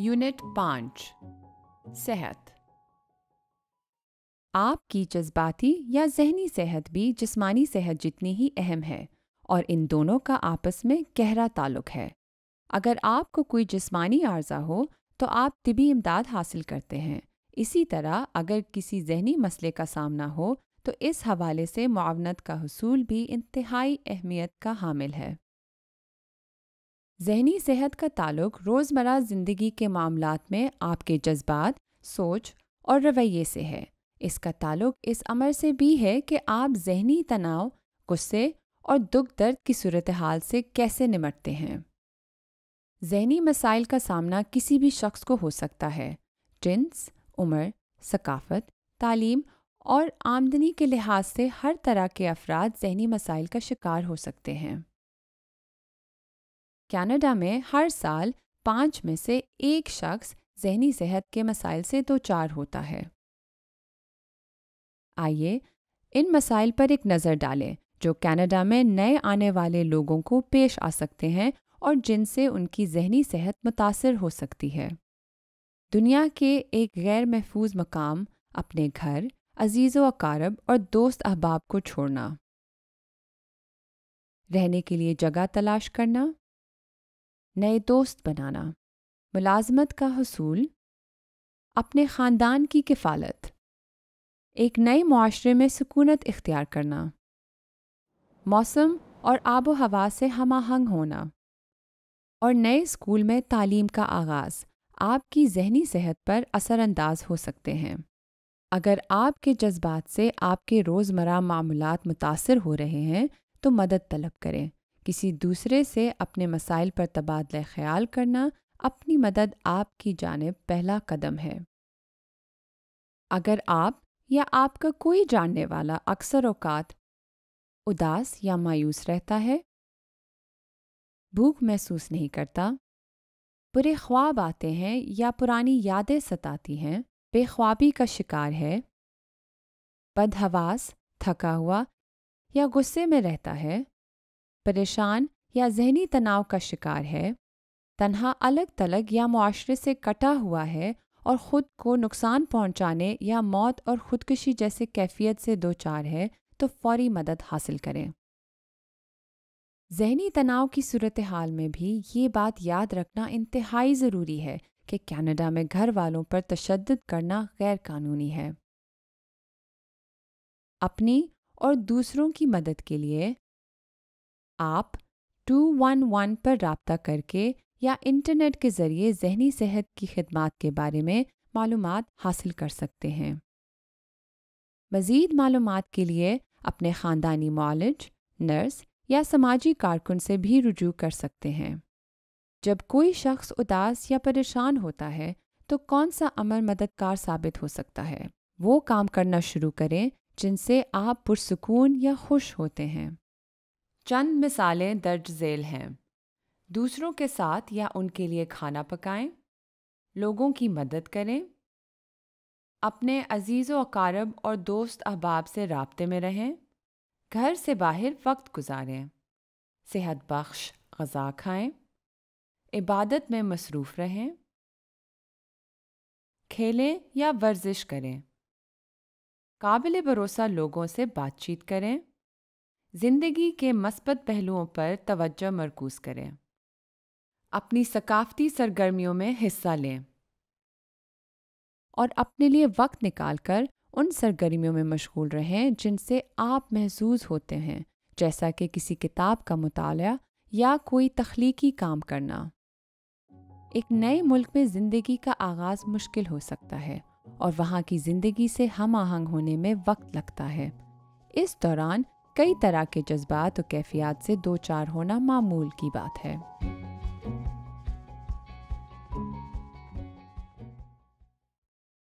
unit पांच सेहत आपकी जज्बाती या जहनी सेहत भी जिस्मानी सेहत जितनी ही अहम है और इन दोनों का आपस में गहरा ताल्लुक है अगर आपको कोई जिस्मानी आर्जा हो तो आप तिबी इमदाद हासिल करते हैं इसी तरह अगर किसी जहनी मसले का सामना हो तो इस हवाले से मुआवनत का हसूल भी इंतहाई अहमियत का हामिल है जहनी सेहत का ताल्लुक रोज़मर ज़िंदगी के मामला में आपके जज्बात सोच और रवैये से है इसका ताल्लुक इस अमर से भी है कि आप जहनी तनाव गुस्से और दुख दर्द की सूरत हाल से कैसे निमटते हैं जहनी मसाइल का सामना किसी भी शख्स को हो सकता है जिन्स उम्र सकाफत तालीम और आमदनी के लिहाज से हर तरह के अफराद जहनी मसाइल का शिकार हो सकते हैं कनाडा में हर साल पाँच में से एक शख्स जहनी सेहत के मसाइल से दो चार होता है आइए इन मसाइल पर एक नज़र डालें जो कनाडा में नए आने वाले लोगों को पेश आ सकते हैं और जिनसे उनकी जहनी सेहत मुतासर हो सकती है दुनिया के एक गैर महफूज मकाम अपने घर अजीज़ अकारब और दोस्त अहबाब को छोड़ना रहने के लिए जगह तलाश करना नए दोस्त बनाना मुलाजमत का हसूल अपने ख़ानदान की किफ़ालत एक नए माशरे में सुकूनत इख्तियार करना मौसम और आबो हवा से हम आहंग होना और नए स्कूल में तालीम का आगाज़ आपकी जहनी सेहत पर असरानंदाज हो सकते हैं अगर आपके जज्बात से आपके रोज़मर्रा मामूलत मुतासर हो रहे हैं तो मदद तलब करें किसी दूसरे से अपने मसाइल पर तबादला ख्याल करना अपनी मदद आपकी जानब पहला कदम है अगर आप या आपका कोई जानने वाला अक्सर अवकात उदास या मायूस रहता है भूख महसूस नहीं करता बुरे ख्वाब आते हैं या पुरानी यादें सताती हैं बेख्वाबी का शिकार है बदहवास थका हुआ या गुस्से में रहता है परेशान या जहनी तनाव का शिकार है तनहा अलग तलग या मुआरे से कटा हुआ है और ख़ुद को नुकसान पहुंचाने या मौत और ख़ुदकुशी जैसे कैफियत से दो चार है तो फौरी मदद हासिल करें जहनी तनाव की सूरत हाल में भी ये बात याद रखना इंतहाई ज़रूरी है कि कनाडा में घर वालों पर तशद करना गैर कानूनी है अपनी और दूसरों की मदद के लिए आप 211 पर रबता करके या इंटरनेट के ज़रिए जहनी सेहत की खदमात के बारे में मालूम हासिल कर सकते हैं मज़ीद मालूम के लिए अपने ख़ानदानी मॉलिज नर्स या समाजी कारकुन से भी रजू कर सकते हैं जब कोई शख्स उदास या परेशान होता है तो कौन सा अमल मददगार साबित हो सकता है वो काम करना शुरू करें जिनसे आप पुरसकून या खुश होते हैं चंद मिसालें दर्ज झेल हैं दूसरों के साथ या उनके लिए खाना पकाएं, लोगों की मदद करें अपने अजीज़ अकारब और दोस्त अहबाब से रबते में रहें घर से बाहर वक्त गुजारें सेहत बख्श गज़ा खाएं, इबादत में मसरूफ़ रहें खेलें या वर्जिश करें काबिल भरोसा लोगों से बातचीत करें ज़िंदगी के मस्बत पहलुओं पर तवज्जो मरकूज करें अपनी सकाफती सरगर्मियों में हिस्सा लें और अपने लिए वक्त निकालकर उन सरगर्मियों में मशगूल रहें जिनसे आप महसूस होते हैं जैसा कि किसी किताब का मताल या कोई तख्लीकी काम करना एक नए मुल्क में ज़िंदगी का आगाज़ मुश्किल हो सकता है और वहाँ की ज़िंदगी से हम आहंग होने में वक्त लगता है इस दौरान कई तरह के जज्बात और कैफियत से दो चार होना मामूल की बात है